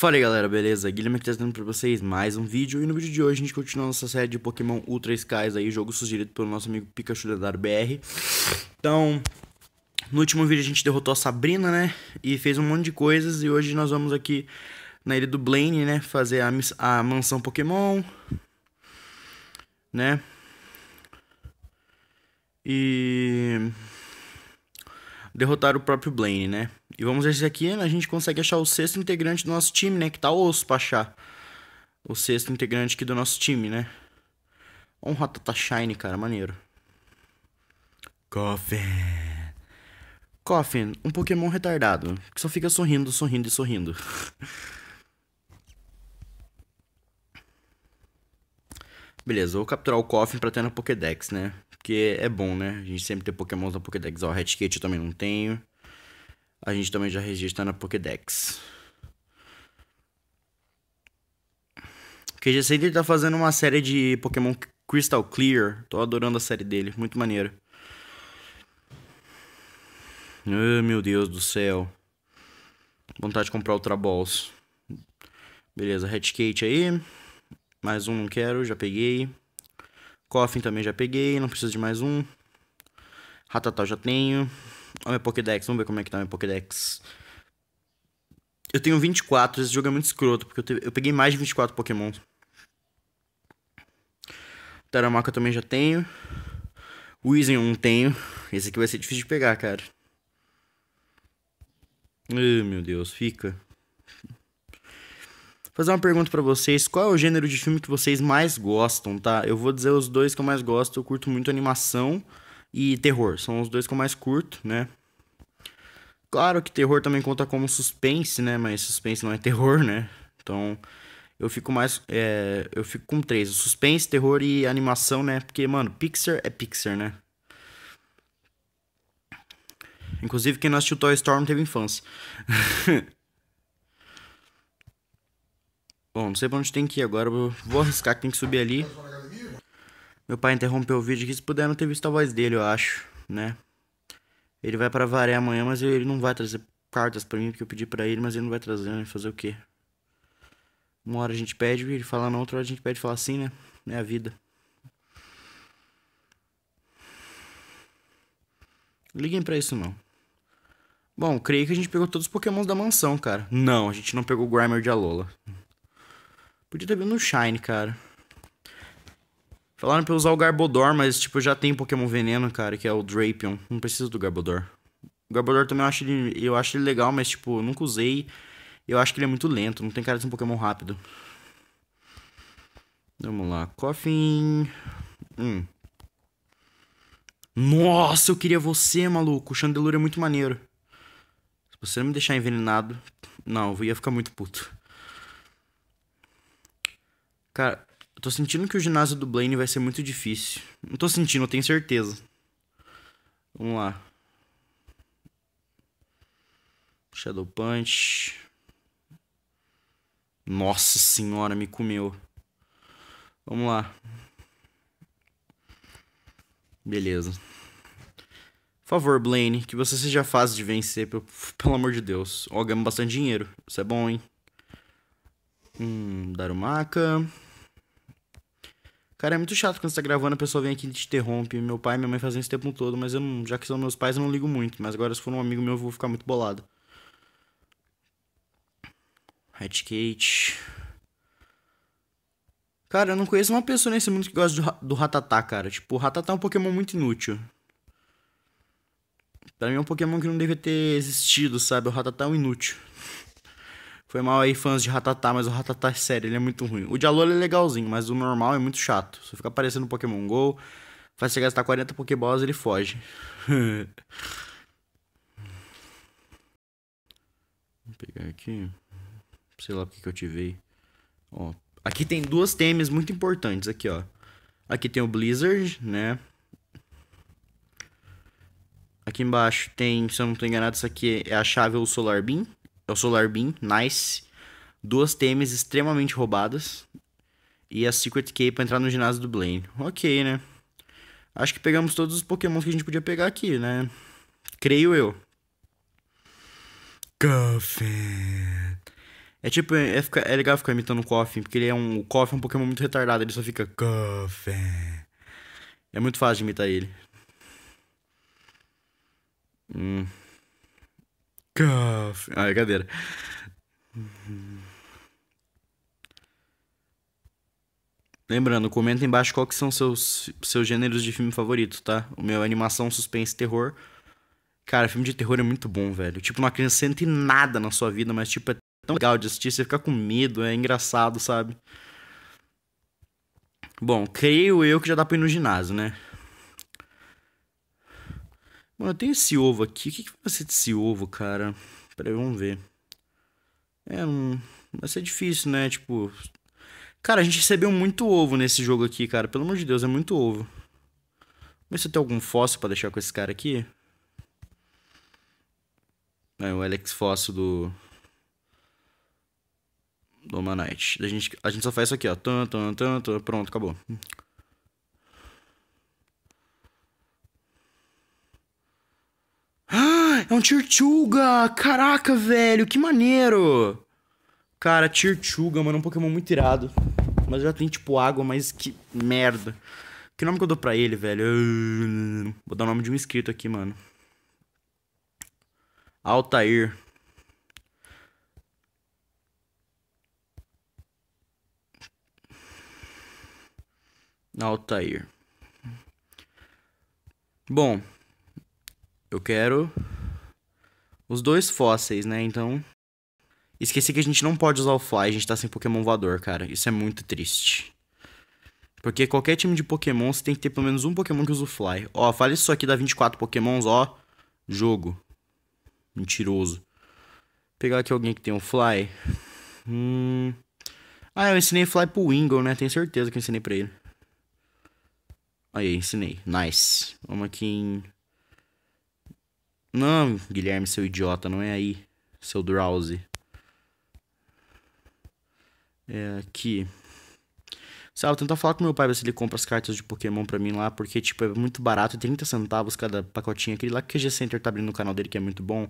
Fala aí galera, beleza? Guilherme aqui trazendo pra vocês mais um vídeo E no vídeo de hoje a gente continua nossa série de Pokémon Ultra Skies aí Jogo sugerido pelo nosso amigo Pikachu Lendário BR Então, no último vídeo a gente derrotou a Sabrina, né? E fez um monte de coisas E hoje nós vamos aqui na ilha do Blaine, né? Fazer a, a mansão Pokémon Né? E derrotar o próprio Blaine, né? E vamos ver se aqui a gente consegue achar o sexto integrante do nosso time, né? Que tá osso pra achar. O sexto integrante aqui do nosso time, né? Olha um Ratata tá Shine, cara, maneiro. Coffin. Coffin, um Pokémon retardado. Que só fica sorrindo, sorrindo e sorrindo. Beleza, vou capturar o Coffin pra ter na Pokédex, né? porque é bom, né? A gente sempre tem Pokémon na Pokédex. Ó, Hatchet eu também não tenho. A gente também já registra na Pokédex. O QG ele tá fazendo uma série de Pokémon Crystal Clear. Tô adorando a série dele, muito maneiro. Oh, meu Deus do céu. Vontade de comprar Ultra Balls. Beleza, Hatcate aí. Mais um não quero, já peguei. Coffin também já peguei, não preciso de mais um. Ratatá já tenho. Olha meu Pokédex, vamos ver como é que tá o meu Pokédex. Eu tenho 24, esse jogo é muito escroto, porque eu, peguei mais de 24 Pokémon. Taramaca também já tenho. Weezing eu não tenho. Esse aqui vai ser difícil de pegar, cara. Ai, meu Deus, fica fazer uma pergunta para vocês. Qual é o gênero de filme que vocês mais gostam, tá? Eu vou dizer os dois que eu mais gosto. Eu curto muito animação e terror. São os dois que eu mais curto, né? Claro que terror também conta como suspense, né? Mas suspense não é terror, né? Então, eu fico mais. É, eu fico com três: suspense, terror e animação, né? Porque, mano, Pixar é Pixar, né? Inclusive, quem não assistiu Toy Story não teve infância. Bom, não sei pra onde tem que ir agora, vou arriscar que tem que subir ali. Meu pai interrompeu o vídeo aqui, se puder não ter visto a voz dele, eu acho, né? Ele vai pra varé amanhã, mas ele não vai trazer cartas pra mim, porque eu pedi pra ele, mas ele não vai trazer, né? Fazer o quê? Uma hora a gente pede e ele fala não, outra hora a gente pede e fala sim, né? É a vida. Liguem pra isso não. Bom, creio que a gente pegou todos os pokémons da mansão, cara. Não, a gente não pegou o Grimer de Alola. Podia ter vindo no Shine, cara. Falaram pra eu usar o Garbodor, mas, tipo, eu já tenho Pokémon Veneno, cara, que é o Drapion. Não preciso do Garbodor. O Garbodor também eu acho, ele, eu acho ele legal, mas, tipo, eu nunca usei. Eu acho que ele é muito lento, não tem cara de ser um Pokémon rápido. Vamos lá, Coffin. Hum. Nossa, eu queria você, maluco. O Chandelure é muito maneiro. Se você não me deixar envenenado... Não, eu ia ficar muito puto. Cara, eu tô sentindo que o ginásio do Blaine vai ser muito difícil. Não tô sentindo, eu tenho certeza. Vamos lá. Shadow Punch. Nossa senhora, me comeu. Vamos lá. Beleza. Por favor, Blaine, que você seja fácil de vencer, pelo, amor de Deus. Ó, oh, ganhamos bastante dinheiro. Isso é bom, hein? Hum, Darumaka. Cara, é muito chato quando você tá gravando, a pessoa vem aqui e te interrompe. Meu pai e minha mãe fazem isso o tempo todo, mas eu não, já que são meus pais, eu não ligo muito. Mas agora, se for um amigo meu, eu vou ficar muito bolado. Redgate. Cara, eu não conheço uma pessoa nesse mundo que gosta do, do Ratatá, cara. Tipo, o Ratatá é um Pokémon muito inútil. Pra mim é um Pokémon que não devia ter existido, sabe? O Ratatá é um inútil. Foi mal aí, fãs de Ratatá, mas o Ratatá é sério, ele é muito ruim. O Dialolo é legalzinho, mas o normal é muito chato. Só fica aparecendo no Pokémon GO, faz você gastar 40 Pokébolas e ele foge. Vou pegar aqui. Sei lá porque que eu tive. Ó, aqui tem duas temes muito importantes aqui, ó. Aqui tem o Blizzard, né? Aqui embaixo tem, se eu não estou enganado, isso aqui é a chave ou o Solar Beam é o Solar Beam, nice. Duas TMs extremamente roubadas. E a Secret key pra entrar no ginásio do Blaine. Ok, né? Acho que pegamos todos os Pokémons que a gente podia pegar aqui, né? Creio eu. Coffin. É tipo, é, é legal ficar imitando o Coffin, porque ele é um. O Coffin é um Pokémon muito retardado, ele só fica Coffin. É muito fácil de imitar ele. Hum. Coffee. Ah, é cadeira. Lembrando, comenta embaixo qual que são seus, seus gêneros de filme favorito, tá? O meu é animação, suspense, terror. Cara, filme de terror é muito bom, velho. Tipo, uma criança em nada na sua vida, mas tipo, é tão legal de assistir, você fica com medo, é engraçado, sabe? Bom, creio eu que já dá pra ir no ginásio, né? Mano, eu tenho esse ovo aqui. O que, que vai ser desse ovo, cara? Peraí, vamos ver. É, vai ser difícil, né? Tipo... Cara, a gente recebeu muito ovo nesse jogo aqui, cara. Pelo amor de Deus, é muito ovo. Vamos ver se eu tenho algum fóssil pra deixar com esse cara aqui. É, o Alex Fóssil do... Do Manite. A gente, a gente só faz isso aqui, ó. tanto tanto tanto Pronto, acabou. É um Tirtuga, Caraca, velho, que maneiro! Cara, Tirtuga, mano, é um Pokémon muito irado. Mas já tem, tipo, água, mas que merda. Que nome que eu dou pra ele, velho? Ah, vou dar o nome de um inscrito aqui, mano. Altair. Altair. Bom, eu quero os dois fósseis, né? Então. Esqueci que a gente não pode usar o Fly, a gente tá sem Pokémon voador, cara. Isso é muito triste. Porque qualquer time de Pokémon você tem que ter pelo menos um Pokémon que usa o Fly. Ó, fala isso aqui dá 24 Pokémons, ó. Jogo. Mentiroso. Vou pegar aqui alguém que tem um Fly. Hum. Ah, eu ensinei Fly pro Wingle, né? Tenho certeza que eu ensinei pra ele. Aí, ensinei. Nice. Vamos aqui em não, Guilherme, seu idiota, não é aí, seu drowsy. É aqui. Sabe, tentar falar com meu pai se ele compra as cartas de Pokémon pra mim lá, porque, tipo, é muito barato, 30 centavos cada pacotinho. Aquele lá que o G Center tá abrindo no canal dele, que é muito bom.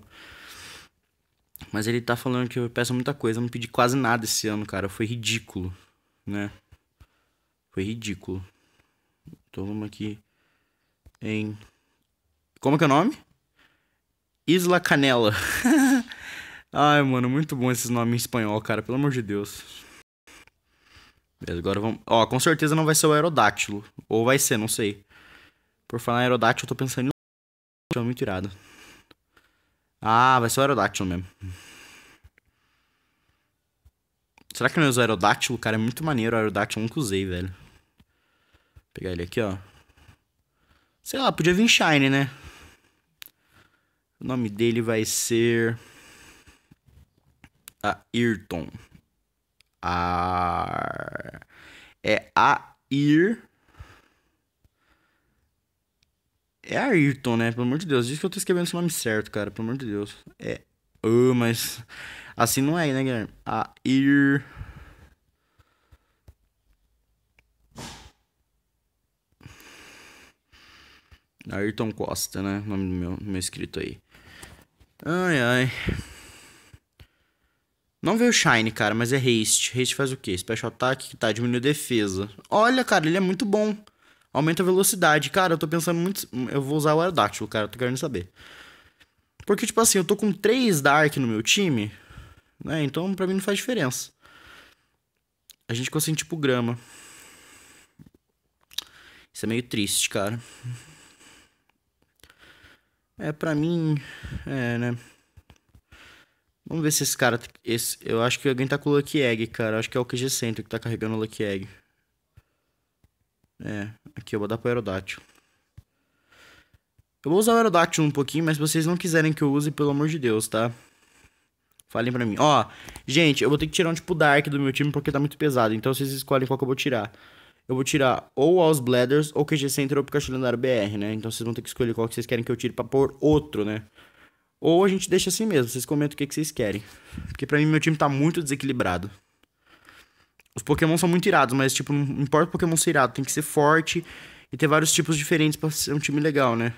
Mas ele tá falando que eu peço muita coisa, eu não pedi quase nada esse ano, cara. Foi ridículo, né? Foi ridículo. Então vamos aqui em... Como é que é o nome? Isla Canela. Ai, mano, muito bom esses nomes em espanhol, cara, pelo amor de Deus. Beleza, agora vamos. Ó, com certeza não vai ser o aerodáctilo. Ou vai ser, não sei. Por falar em aerodáctilo, eu tô pensando em. É muito irado. Ah, vai ser o aerodáctilo mesmo. Será que não é o aerodáctilo? Cara, é muito maneiro o aerodáctilo. Nunca usei, velho. Vou pegar ele aqui, ó. Sei lá, podia vir Shine, né? O nome dele vai ser. Ayrton. a É Air. É Ayrton, né? Pelo amor de Deus. Diz que eu tô escrevendo esse nome certo, cara. Pelo amor de Deus. É. Uh, mas. Assim não é, né, Guilherme? Air. Ayrton Costa, né? O nome do meu, do meu escrito aí. Ai, ai. Não veio Shine, cara, mas é Haste. Haste faz o quê? Special Attack, tá, diminuindo defesa. Olha, cara, ele é muito bom. Aumenta a velocidade. Cara, eu tô pensando muito... Eu vou usar o Aerodactyl, cara, eu tô querendo saber. Porque, tipo assim, eu tô com 3 Dark no meu time, né? Então, pra mim não faz diferença. A gente consegue, tipo, grama. Isso é meio triste, cara. É, pra mim. É, né? Vamos ver se esse cara. Esse, eu acho que alguém tá com o Lucky Egg, cara. Eu acho que é o QG Center que tá carregando o Lucky Egg. É, aqui eu vou dar pro aerodátil. Eu vou usar o aerodátil um pouquinho, mas se vocês não quiserem que eu use, pelo amor de Deus, tá? Falem pra mim. Ó, gente, eu vou ter que tirar um tipo Dark do meu time porque tá muito pesado. Então vocês escolhem qual que eu vou tirar eu vou tirar ou Aus Bladders ou QG Center ou Pikachu Lendário BR, né? Então vocês vão ter que escolher qual que vocês querem que eu tire pra pôr outro, né? Ou a gente deixa assim mesmo, vocês comentam o que, que vocês querem. Porque pra mim meu time tá muito desequilibrado. Os Pokémon são muito irados, mas tipo, não importa o Pokémon ser irado, tem que ser forte e ter vários tipos diferentes pra ser um time legal, né?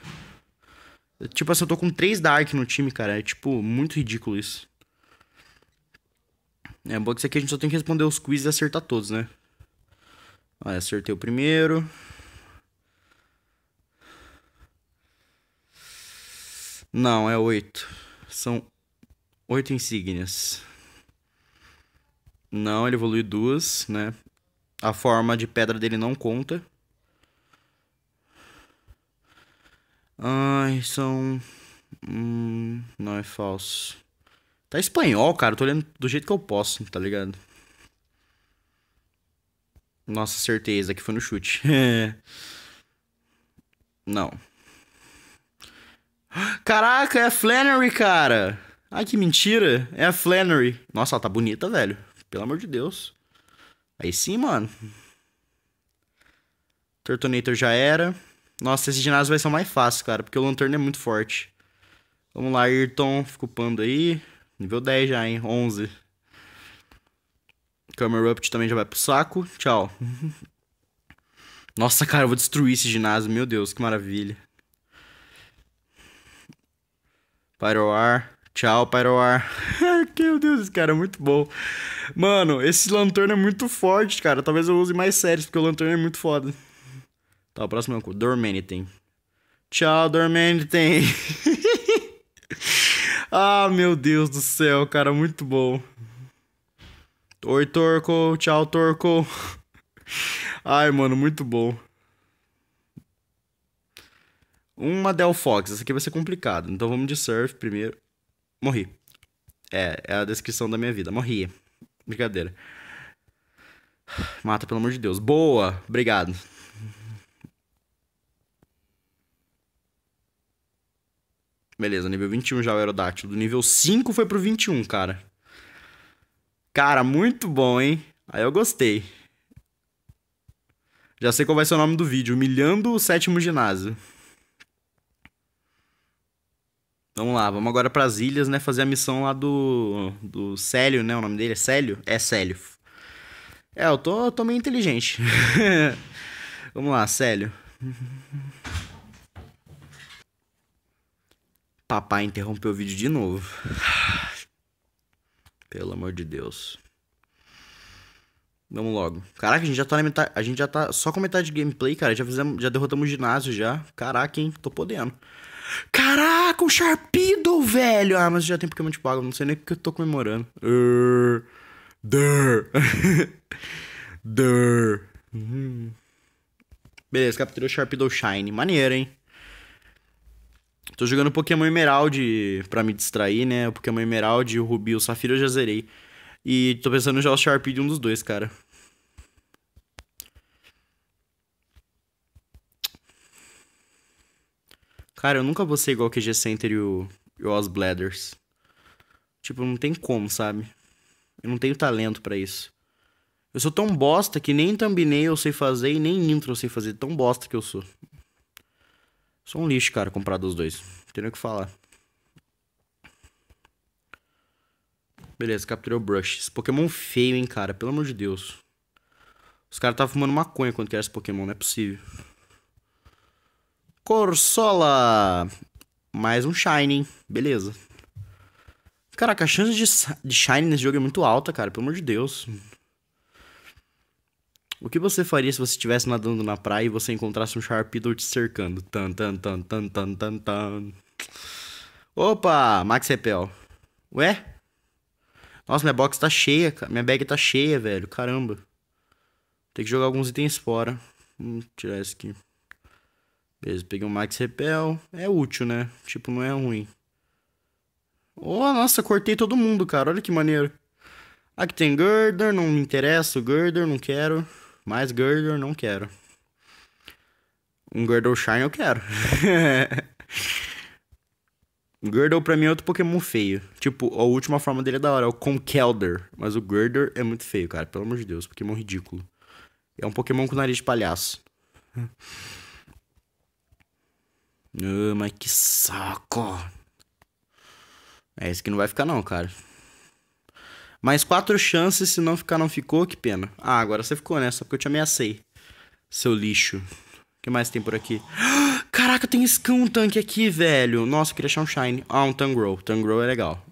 Tipo assim, eu tô com 3 Dark no time, cara. É tipo, muito ridículo isso. É, bom que isso aqui a gente só tem que responder os quizzes e acertar todos, né? Olha, acertei o primeiro. Não, é oito. São oito insígnias. Não, ele evoluiu duas, né? A forma de pedra dele não conta. Ai, são. Hum, não é falso. Tá espanhol, cara. Eu tô olhando do jeito que eu posso, tá ligado? Nossa, certeza que foi no chute. Não. Caraca, é a Flannery, cara! Ai, que mentira! É a Flannery. Nossa, ela tá bonita, velho. Pelo amor de Deus. Aí sim, mano. Tortonator já era. Nossa, esse ginásio vai ser mais fácil, cara, porque o Lanterna é muito forte. Vamos lá, Ayrton. Fica pando aí. Nível 10 já, hein? 11. Camera Rupt também já vai pro saco. Tchau. Nossa, cara, eu vou destruir esse ginásio. Meu Deus, que maravilha. Pyroar. Tchau, Pyroar. Meu Deus, esse cara é muito bom. Mano, esse lanterna é muito forte, cara. Talvez eu use mais séries, porque o lanterna é muito foda. Tá, o próximo é o Dormanitin. Tchau, Dormanitin. ah, meu Deus do céu, cara, muito bom. Oi, Torco. Tchau, Torco. Ai, mano, muito bom. Uma Del Fox. Essa aqui vai ser complicada. Então vamos de surf primeiro. Morri. É, é a descrição da minha vida. Morri. Brincadeira. Mata, pelo amor de Deus. Boa! Obrigado. Beleza, nível 21 já o é aerodáctilo. Do nível 5 foi pro 21, cara. Cara, muito bom, hein? Aí eu gostei. Já sei qual vai ser o nome do vídeo. Humilhando o sétimo ginásio. Vamos lá, vamos agora para as ilhas, né? Fazer a missão lá do. Do Célio, né? O nome dele é Célio? É Célio. É, eu tô, tô meio inteligente. vamos lá, Célio. Papai interrompeu o vídeo de novo. Pelo amor de Deus. Vamos logo. Caraca, a gente já tá na metade. A gente já tá só com metade de gameplay, cara. Já fizemos. Já derrotamos o ginásio já. Caraca, hein? Tô podendo. Caraca, um Sharpedo, velho! Ah, mas já tem Pokémon de pago. Não sei nem que eu tô comemorando. Err. der. der. Uhum. Beleza, capturou o Sharpedo Shine. Maneiro, hein? Tô jogando Pokémon Emerald pra me distrair, né? O Pokémon Emerald, o Rubi, o Safira eu já zerei. E tô pensando já o Sharpie de um dos dois, cara. Cara, eu nunca vou ser igual o QG Center e o, e o Os Bladders. Tipo, não tem como, sabe? Eu não tenho talento para isso. Eu sou tão bosta que nem thumbnail eu sei fazer e nem intro eu sei fazer. Tão bosta que eu sou. Sou um lixo, cara, Comprar os dois. Não tem nem o que falar. Beleza, capturei o Brush. Esse Pokémon feio, hein, cara. Pelo amor de Deus. Os caras estavam fumando maconha quando criaram esse Pokémon. Não é possível. Corsola! Mais um Shining. Beleza. Caraca, a chance de, de Shine nesse jogo é muito alta, cara. Pelo amor de Deus. O que você faria se você estivesse nadando na praia e você encontrasse um Sharpedo te cercando? Tan, tan, tan, tan, tan, tan, tan. Opa, Max Repel. Ué? Nossa, minha box tá cheia, cara. Minha bag tá cheia, velho. Caramba. Tem que jogar alguns itens fora. Vamos hum, tirar esse aqui. Beleza, peguei um Max Repel. É útil, né? Tipo, não é ruim. Oh, nossa, cortei todo mundo, cara. Olha que maneiro. Aqui tem girder, não me interessa o girder, não quero. Mas Girdle não quero. Um Girdle Shine eu quero. Girdle pra mim é outro Pokémon feio. Tipo, a última forma dele é da hora, é o Conkelder. Mas o Girdle é muito feio, cara. Pelo amor de Deus, Pokémon ridículo. É um Pokémon com nariz de palhaço. oh, mas que saco. É, esse que não vai ficar não, cara. Mais quatro chances, se não ficar, não ficou, que pena. Ah, agora você ficou, né? Só porque eu te ameacei. Seu lixo. O que mais tem por aqui? Caraca, tem Scan tanque aqui, velho. Nossa, eu queria achar um Shine. Ah, um Tangrow. Tangrow é legal.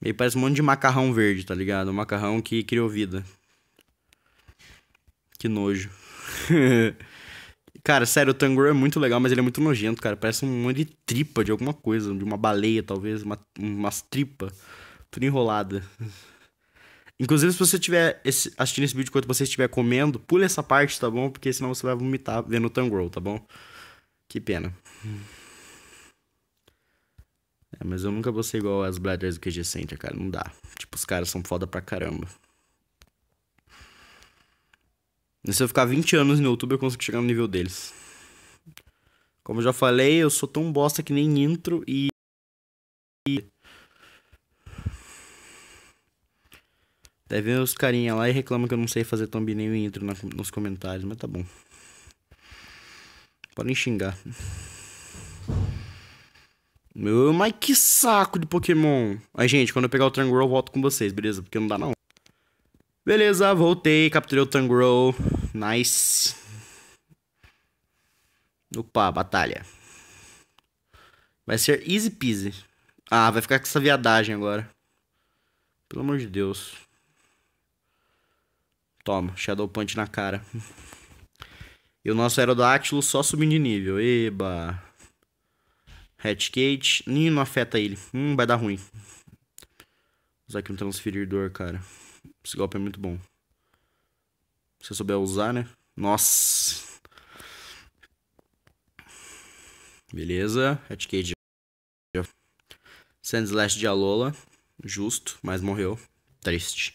Meio parece um monte de macarrão verde, tá ligado? Um macarrão que criou vida. Que nojo. cara, sério, o Tangrow é muito legal, mas ele é muito nojento, cara. Parece um monte de tripa de alguma coisa, de uma baleia, talvez, uma, umas tripas. Tudo enrolada. Inclusive, se você estiver assistindo esse vídeo enquanto você estiver comendo, pule essa parte, tá bom? Porque senão você vai vomitar vendo o Tangroll, tá bom? Que pena. É, mas eu nunca vou ser igual as Bladders do QG Center, cara. Não dá. Tipo, os caras são foda pra caramba. E se eu ficar 20 anos no YouTube, eu consigo chegar no nível deles. Como eu já falei, eu sou tão bosta que nem intro e... Daí vem os carinha lá e reclama que eu não sei fazer thumbnail e entro na, nos comentários, mas tá bom. Podem xingar. Meu, mas que saco de Pokémon. Aí, gente, quando eu pegar o Tangrow, eu volto com vocês, beleza? Porque não dá não. Beleza, voltei, capturei o Tangrow. Nice. Opa, batalha. Vai ser easy peasy. Ah, vai ficar com essa viadagem agora. Pelo amor de Deus. Toma, Shadow Punch na cara. E o nosso Aerodactylo só subindo de nível. Eba. Hatchgate. Ninho não afeta ele. Hum, vai dar ruim. Vou usar aqui um transferidor, cara. Esse golpe é muito bom. Se eu souber usar, né? Nossa. Beleza. Hatchgate Sand Slash de Alola. Justo, mas morreu. Triste.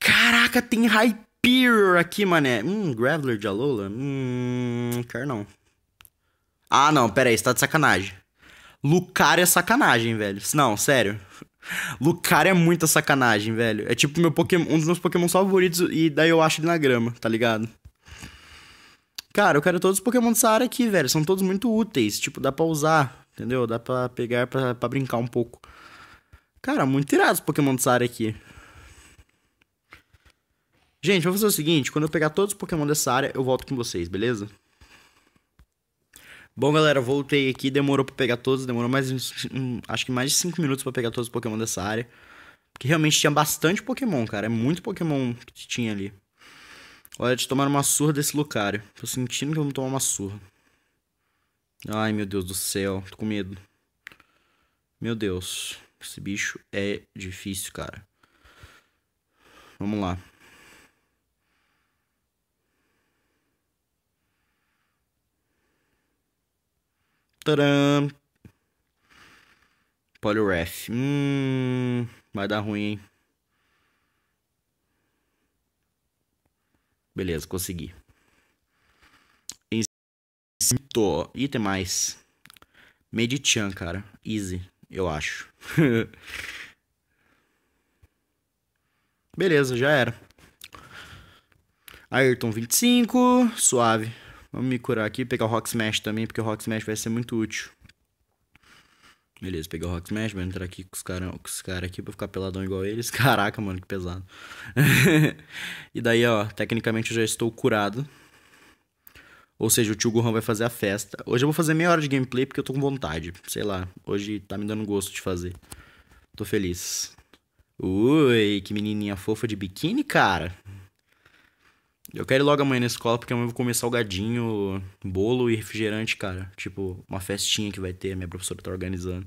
Caraca, tem Hyperior aqui, mané. Hum, Graveler de Alola? Hum, quer não. Ah, não, pera aí, você tá de sacanagem. Lucario é sacanagem, velho. Não, sério. Lucario é muita sacanagem, velho. É tipo meu Pokémon, um dos meus Pokémon favoritos e daí eu acho ele na grama, tá ligado? Cara, eu quero todos os Pokémon dessa área aqui, velho. São todos muito úteis. Tipo, dá pra usar, entendeu? Dá pra pegar pra, pra brincar um pouco. Cara, muito irado os Pokémon dessa área aqui. Gente, vou fazer o seguinte: quando eu pegar todos os Pokémon dessa área, eu volto com vocês, beleza? Bom, galera, voltei aqui. Demorou pra pegar todos, demorou mais um, acho que mais de 5 minutos pra pegar todos os Pokémon dessa área. Porque realmente tinha bastante Pokémon, cara. É muito Pokémon que tinha ali. Olha, de tomar uma surra desse Lucario. Tô sentindo que eu vou tomar uma surra. Ai, meu Deus do céu. Tô com medo. Meu Deus. Esse bicho é difícil, cara. Vamos lá. Tcharam. Hum, vai dar ruim, hein? Beleza, consegui. Incinto. E tem mais. Medichan, cara. Easy, eu acho. Beleza, já era. Ayrton 25, suave. Vamos me curar aqui, pegar o Rock Smash também, porque o Rock Smash vai ser muito útil. Beleza, peguei o Rock Smash, vou entrar aqui com os caras cara aqui pra ficar peladão igual eles. Caraca, mano, que pesado. e daí, ó, tecnicamente eu já estou curado. Ou seja, o tio Gohan vai fazer a festa. Hoje eu vou fazer meia hora de gameplay porque eu tô com vontade. Sei lá, hoje tá me dando gosto de fazer. Tô feliz. Ui, que menininha fofa de biquíni, cara. Eu quero ir logo amanhã na escola, porque amanhã eu vou comer salgadinho, bolo e refrigerante, cara. Tipo, uma festinha que vai ter, a minha professora tá organizando.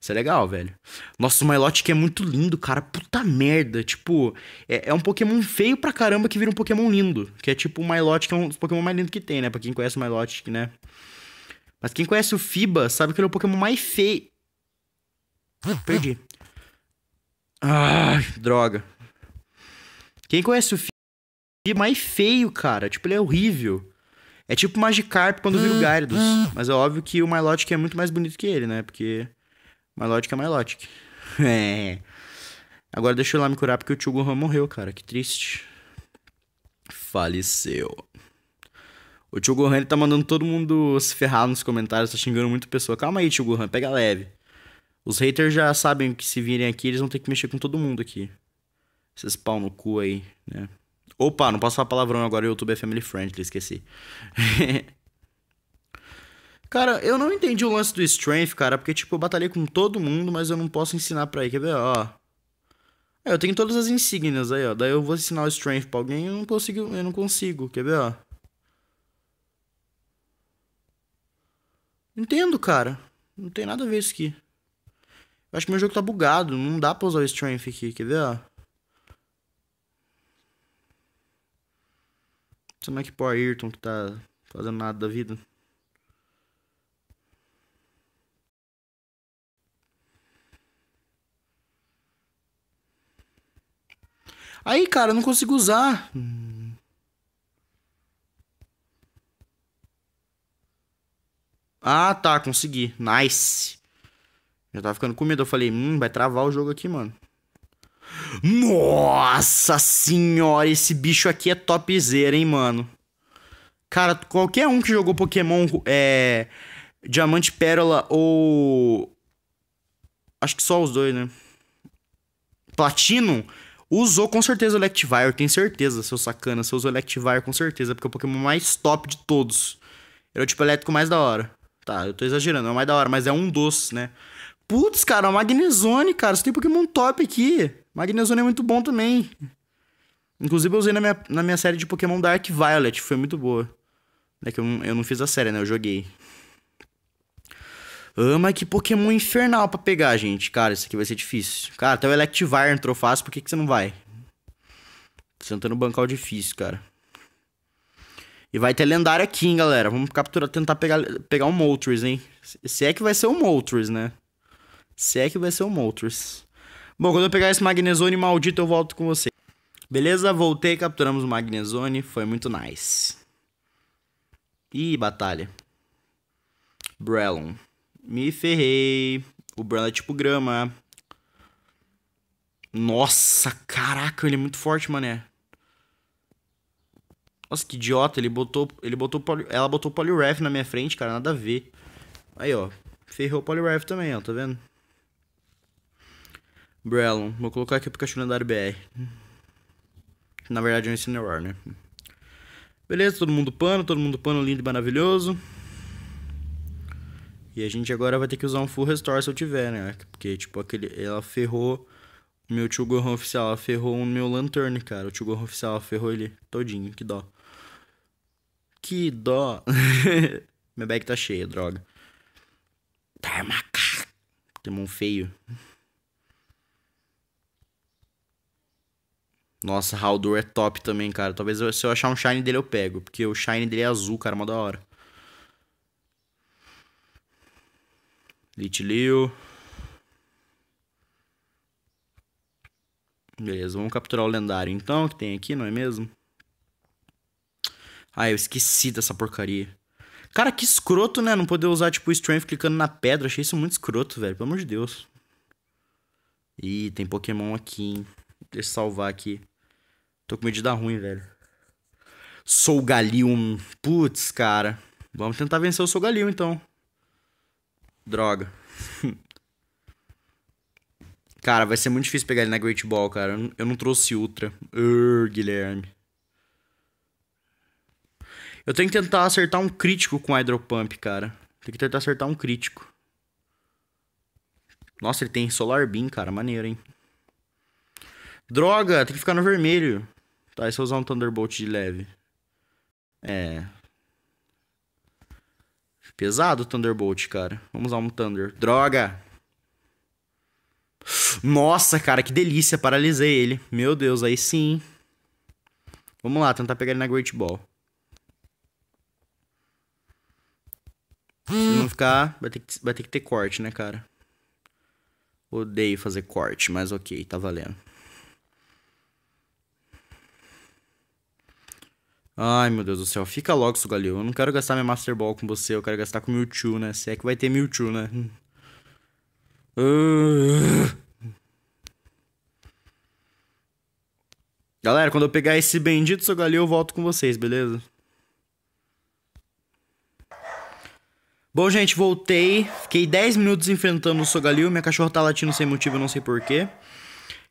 Isso é legal, velho. Nossa, o Milotic é muito lindo, cara. Puta merda. Tipo, é, é, um Pokémon feio pra caramba que vira um Pokémon lindo. Que é tipo, o Milotic é um dos Pokémon mais lindos que tem, né? Pra quem conhece o Milotic, né? Mas quem conhece o Fiba sabe que ele é o Pokémon mais feio. Perdi. Ai, droga. Quem conhece o Fiba... E mais feio, cara. Tipo, ele é horrível. É tipo Magikarp quando vira o hum, Gyarados. Hum. Mas é óbvio que o Milotic é muito mais bonito que ele, né? Porque Milotic é Milotic. é. Agora deixa eu lá me curar porque o Tio Gohan morreu, cara. Que triste. Faleceu. O Tio Gohan ele tá mandando todo mundo se ferrar nos comentários, tá xingando muito pessoa. Calma aí, Tio Gohan, pega leve. Os haters já sabem que se virem aqui, eles vão ter que mexer com todo mundo aqui. Esses pau no cu aí, né? Opa, não posso falar palavrão agora, o YouTube é family friendly, esqueci. cara, eu não entendi o lance do strength, cara, porque, tipo, eu batalhei com todo mundo, mas eu não posso ensinar pra ele, quer ver, ó. É, eu tenho todas as insígnias aí, ó, daí eu vou ensinar o strength pra alguém e eu não consigo, eu não consigo, quer ver, ó. Entendo, cara. Não tem nada a ver isso aqui. Eu acho que meu jogo tá bugado, não dá pra usar o strength aqui, quer ver, ó. Como é que pro Ayrton que tá fazendo nada da vida? Aí, cara, eu não consigo usar. Ah, tá, consegui. Nice. Já tava ficando com medo. Eu falei, hum, vai travar o jogo aqui, mano. Nossa senhora, esse bicho aqui é topzera, hein, mano. Cara, qualquer um que jogou Pokémon é, Diamante Pérola ou. Acho que só os dois, né? Platinum usou com certeza o Electivire, tenho certeza, seu sacana. Você usou o Electivire com certeza, porque é o Pokémon mais top de todos. Era é o tipo elétrico mais da hora. Tá, eu tô exagerando, é o mais da hora, mas é um dos, né? Putz, cara, é o Magnezone, cara, você tem Pokémon top aqui. Magnezone é muito bom também. Inclusive eu usei na minha, na minha série de Pokémon Dark Violet, foi muito boa. É que eu, eu não fiz a série, né? Eu joguei. Ama ah, que Pokémon infernal pra pegar, gente. Cara, isso aqui vai ser difícil. Cara, até o Electivire entrou fácil, por que, que você não vai? Tô tentando bancar difícil, cara. E vai ter lendário aqui, hein, galera. Vamos capturar, tentar pegar, pegar um Moltres, hein? Se é que vai ser um Moltres, né? Se é que vai ser um Moltres. Bom, quando eu pegar esse magnesone maldito, eu volto com você. Beleza? Voltei, capturamos o magnesone Foi muito nice. Ih, batalha. Brelon. Me ferrei. O Brelon é tipo grama. Nossa, caraca, ele é muito forte, mané. Nossa, que idiota, ele botou, ele botou ela botou polyref na minha frente, cara, nada a ver. Aí, ó, ferrou o polyref também, ó, tá vendo? Brelon. Vou colocar aqui o Pikachu lendário BR. Na verdade é um Incineroar, né? Beleza, todo mundo pano, todo mundo pano lindo e maravilhoso. E a gente agora vai ter que usar um Full Restore se eu tiver, né? Porque, tipo, aquele, ela ferrou o meu Tio Gohan oficial, ela ferrou o meu Lantern, cara. O Tio Gohan oficial, ela ferrou ele todinho, que dó. Que dó. meu bag tá cheio, droga. Tá, macaco. Tem mão feio. Nossa, Haldor é top também, cara. Talvez eu, se eu achar um Shine dele eu pego, porque o Shine dele é azul, cara, uma da hora. Litlio. Beleza, vamos capturar o lendário então, que tem aqui, não é mesmo? Ah, eu esqueci dessa porcaria. Cara, que escroto, né? Não poder usar, tipo, Strength clicando na pedra. Achei isso muito escroto, velho. Pelo amor de Deus. Ih, tem Pokémon aqui, hein? Deixa eu salvar aqui. Tô com medo de dar ruim, velho. Sou Galium. Putz, cara. Vamos tentar vencer o Sou Galium, então. Droga. cara, vai ser muito difícil pegar ele na Great Ball, cara. Eu não trouxe Ultra. Urgh, Guilherme. Eu tenho que tentar acertar um crítico com Hydro Pump, cara. Tem que tentar acertar um crítico. Nossa, ele tem Solar Beam, cara. Maneiro, hein? Droga, tem que ficar no vermelho. Tá, e se eu usar um Thunderbolt de leve? É. Pesado o Thunderbolt, cara. Vamos usar um Thunder. Droga! Nossa, cara, que delícia. Paralisei ele. Meu Deus, aí sim. Vamos lá, tentar pegar ele na Great Ball. Se não ficar, vai ter, que, vai ter que ter corte, né, cara? Odeio fazer corte, mas ok, tá valendo. Ai, meu Deus do céu, fica logo, Sugalil. Eu não quero gastar minha Master Ball com você, eu quero gastar com Mewtwo, né? Se é que vai ter Mewtwo, né? Uh... Galera, quando eu pegar esse bendito Sugalil, eu volto com vocês, beleza? Bom, gente, voltei. Fiquei 10 minutos enfrentando o Sogalil. Minha cachorra tá latindo sem motivo, eu não sei porquê.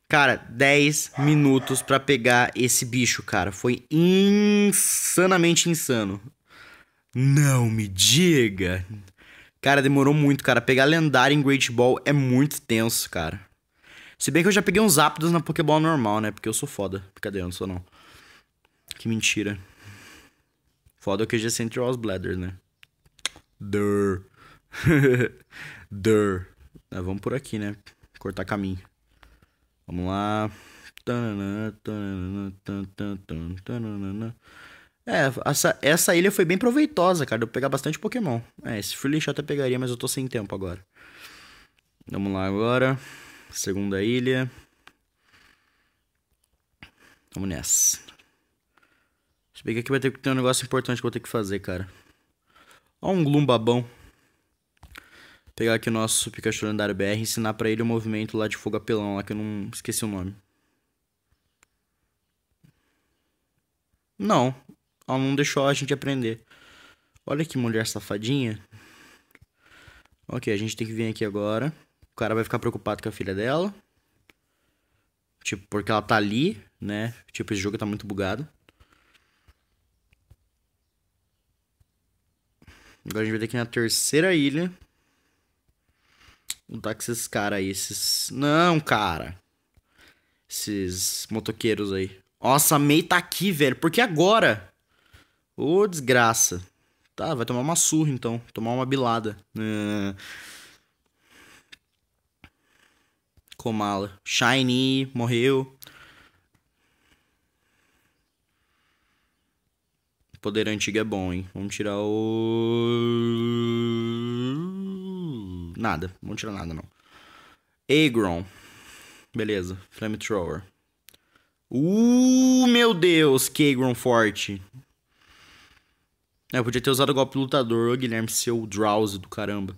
Cara, 10 minutos para pegar esse bicho, cara. Foi insanamente insano. Não me diga. Cara, demorou muito, cara. Pegar lendário em Great Ball é muito tenso, cara. Se bem que eu já peguei uns ápidos na Pokéball normal, né? Porque eu sou foda. Cadê? Eu não sou, não. Que mentira. Foda é o já senti os Bladders, né? Durr. Durr. Ah, vamos por aqui, né? Cortar caminho. Vamos lá. É, essa, essa ilha foi bem proveitosa, cara. Eu pegar bastante Pokémon. É, esse Freelish até pegaria, mas eu tô sem tempo agora. Vamos lá agora. Segunda ilha. Vamos nessa. Se bem que aqui vai ter que ter um negócio importante que eu vou ter que fazer, cara. Ó um Gloom babão pegar aqui o nosso Pikachu lendário BR e ensinar pra ele o movimento lá de fogo apelão, lá que eu não esqueci o nome. Não, ela não deixou a gente aprender. Olha que mulher safadinha. Ok, a gente tem que vir aqui agora. O cara vai ficar preocupado com a filha dela. Tipo, porque ela tá ali, né? Tipo, esse jogo tá muito bugado. Agora a gente vai ter que ir na terceira ilha. Não tá com esses caras aí, esses. Não, cara. Esses motoqueiros aí. Nossa, a May tá aqui, velho. Porque agora? Ô, oh, desgraça. Tá, vai tomar uma surra então. Tomar uma bilada. Comala. Ah. Shiny morreu. Poder antigo é bom, hein? Vamos tirar o. Nada. Não tira nada, não. Agron. Beleza. Flamethrower. Uh, meu Deus, que Agron forte. É, eu podia ter usado o golpe do lutador, Ô, Guilherme, seu drowsy do caramba.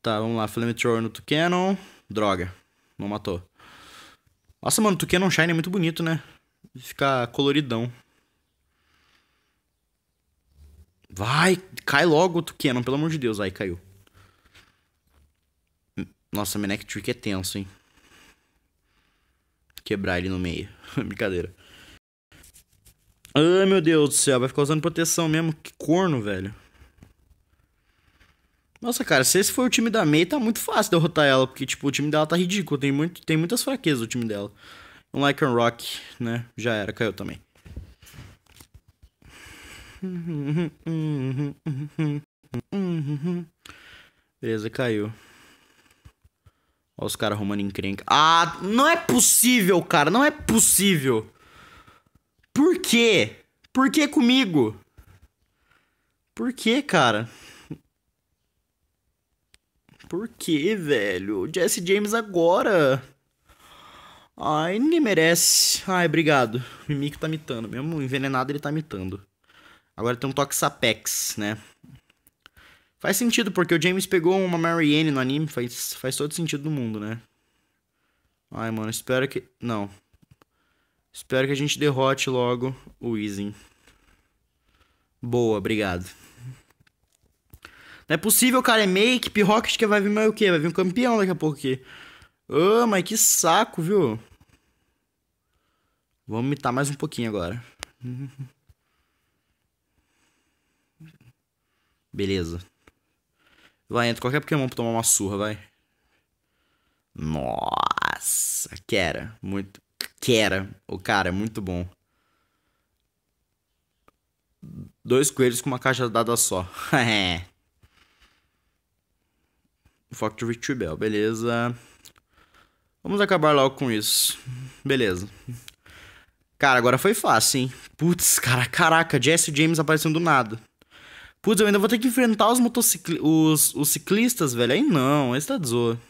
Tá, vamos lá. Flamethrower no Tucanon. Droga. Não matou. Nossa, mano, o Tucanon é Shine é muito bonito, né? Fica coloridão. Vai, cai logo o Tucanon, pelo amor de Deus. Aí caiu. Nossa, Menec Trick é tenso, hein? Quebrar ele no meio. Brincadeira. Ai, meu Deus do céu. Vai ficar usando proteção mesmo. Que corno, velho. Nossa, cara, se esse for o time da Mei, tá muito fácil derrotar ela. Porque, tipo, o time dela tá ridículo. Tem, muito, tem muitas fraquezas o time dela. Um Like and Rock, né? Já era, caiu também. Beleza, caiu. Olha os caras arrumando encrenca. Ah, não é possível, cara. Não é possível. Por quê? Por que comigo? Por que, cara? Por que, velho? Jesse James agora. Ai, ninguém merece. Ai, obrigado. O Mimic tá mitando. Mesmo envenenado, ele tá mitando. Agora tem um toque Sapex, né? Faz sentido, porque o James pegou uma Marianne no anime, faz, faz todo sentido do mundo, né? Ai, mano, espero que... Não. Espero que a gente derrote logo o Izen. Boa, obrigado. Não é possível, cara, é make, Rocket que vai vir mais o quê? Vai vir um campeão daqui a pouco aqui. Ah, oh, mas que saco, viu? Vamos imitar mais um pouquinho agora. Beleza. Vai, entra qualquer Pokémon pra tomar uma surra, vai. Nossa, Kera. Muito. Kera. O cara é muito bom. Dois coelhos com uma caixa dada só. Factory Tribel, beleza. Vamos acabar logo com isso. Beleza. Cara, agora foi fácil, hein? Putz, cara, caraca, Jesse James aparecendo do nada. Putz, eu ainda vou ter que enfrentar os motociclistas, os, os ciclistas, velho. Aí não, aí você tá de zoa.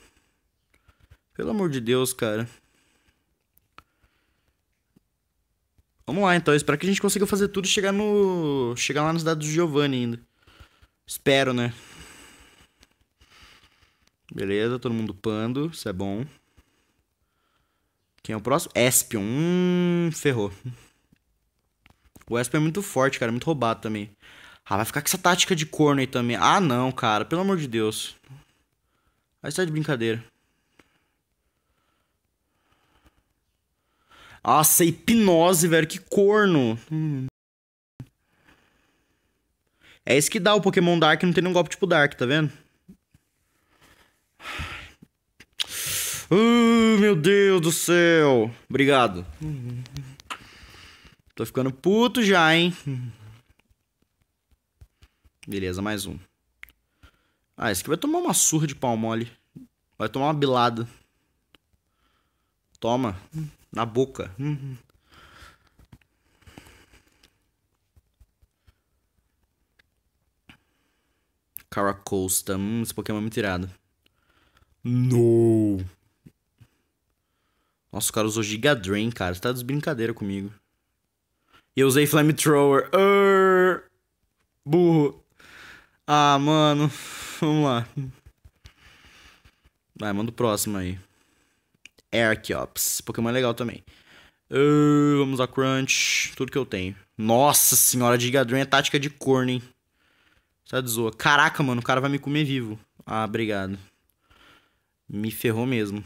Pelo amor de Deus, cara. Vamos lá, então. espero que a gente consiga fazer tudo e chegar no... Chegar lá nos dados do Giovanni ainda. Espero, né? Beleza, todo mundo pando. Isso é bom. Quem é o próximo? Espion. Hum, ferrou. O Espion é muito forte, cara. É muito roubado também. Ah, vai ficar com essa tática de corno aí também. Ah, não, cara. Pelo amor de Deus. Aí você tá de brincadeira. Nossa, hipnose, velho. Que corno. É isso que dá o Pokémon Dark não tem nenhum golpe tipo Dark, tá vendo? Uh, meu Deus do céu. Obrigado. Tô ficando puto já, hein? Beleza, mais um. Ah, esse aqui vai tomar uma surra de pau mole. Vai tomar uma bilada. Toma. Na boca. Uhum. Caracosta. Hum, esse Pokémon é muito irado. No. Nossa, o cara usou Giga Drain, cara. Você tá de brincadeira comigo. E eu usei Flamethrower. Urr. Burro. Ah, mano. Vamos lá. Vai, manda o próximo aí. Archeops. Pokémon é legal também. Uh, vamos a Crunch. Tudo que eu tenho. Nossa senhora, Gigadron é tática de corno, hein? É de zoa. Caraca, mano, o cara vai me comer vivo. Ah, obrigado. Me ferrou mesmo.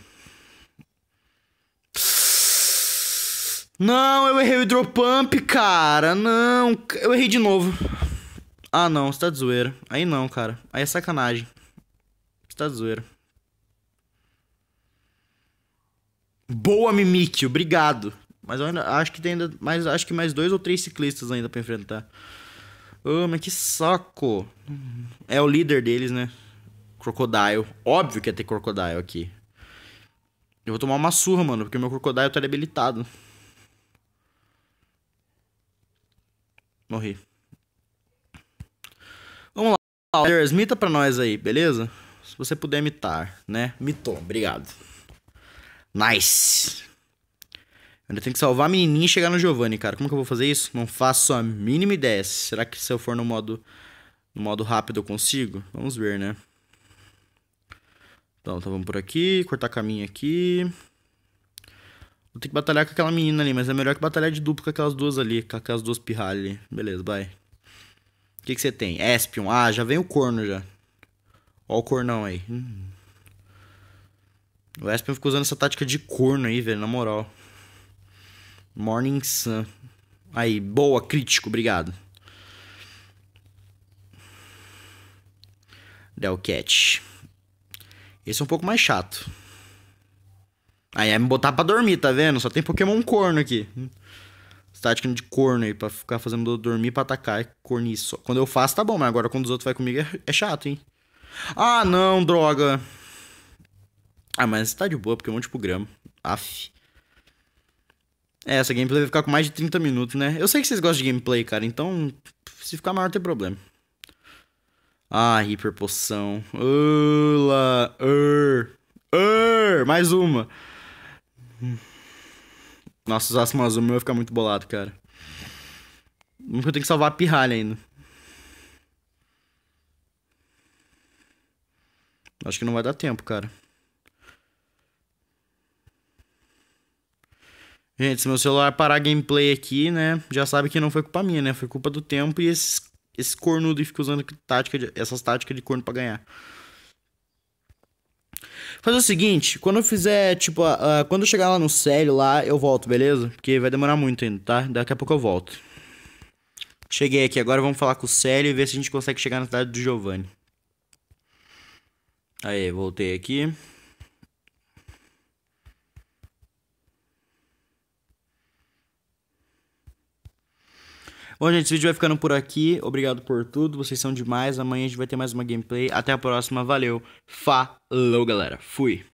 Não, eu errei o Pump, cara. Não, eu errei de novo. Ah, não, você tá de zoeira. Aí não, cara. Aí é sacanagem. Você tá de zoeira. Boa, Mimikyu. obrigado. Mas eu ainda acho que tem ainda mais, acho que mais dois ou três ciclistas ainda para enfrentar. Ah, oh, mas que saco. É o líder deles, né? Crocodile. Óbvio que ia ter Crocodile aqui. Eu vou tomar uma surra, mano, porque meu Crocodile tá debilitado. Morri. Vamos lá, Warriors, mita pra nós aí, beleza? Se você puder mitar, né? Mitou, obrigado. Nice! Ainda tem que salvar a menininha e chegar no Giovanni, cara. Como que eu vou fazer isso? Não faço a mínima ideia. Será que se eu for no modo, no modo rápido eu consigo? Vamos ver, né? Então, então vamos por aqui, cortar caminho aqui. Vou ter que batalhar com aquela menina ali, mas é melhor que batalhar de duplo com aquelas duas ali, com aquelas duas pirralhas ali. Beleza, vai. O que, que você tem? Espion. Ah, já vem o corno já. Ó o cornão aí. Hum. O Espion ficou usando essa tática de corno aí, velho, na moral. Morning Sun. Aí, boa, crítico, obrigado. Delcat. Esse é um pouco mais chato. Aí é me botar pra dormir, tá vendo? Só tem Pokémon corno aqui tática de corno aí, pra ficar fazendo dormir pra atacar. É corniço. Quando eu faço, tá bom, mas agora quando os outros vai comigo é, é chato, hein? Ah, não, droga. Ah, mas tá de boa, porque é um monte de grama. Aff. É, essa gameplay vai ficar com mais de 30 minutos, né? Eu sei que vocês gostam de gameplay, cara, então se ficar maior tem problema. Ah, hiperpoção. Ula, er, er, mais uma. Nossa, usar usasse uma eu ia ficar muito bolado, cara. Nunca eu tenho que salvar a pirralha ainda. Acho que não vai dar tempo, cara. Gente, se meu celular parar gameplay aqui, né? Já sabe que não foi culpa minha, né? Foi culpa do tempo e esse, esse cornudo que usando tática de, essas táticas de corno pra ganhar. Faz é o seguinte, quando eu fizer, tipo, uh, quando eu chegar lá no Célio lá, eu volto, beleza? Porque vai demorar muito ainda, tá? Daqui a pouco eu volto. Cheguei aqui, agora vamos falar com o Célio e ver se a gente consegue chegar na cidade do Giovanni. Aí, voltei aqui. Bom, gente, esse vídeo vai ficando por aqui. Obrigado por tudo, vocês são demais. Amanhã a gente vai ter mais uma gameplay. Até a próxima, valeu. Falou, galera. Fui.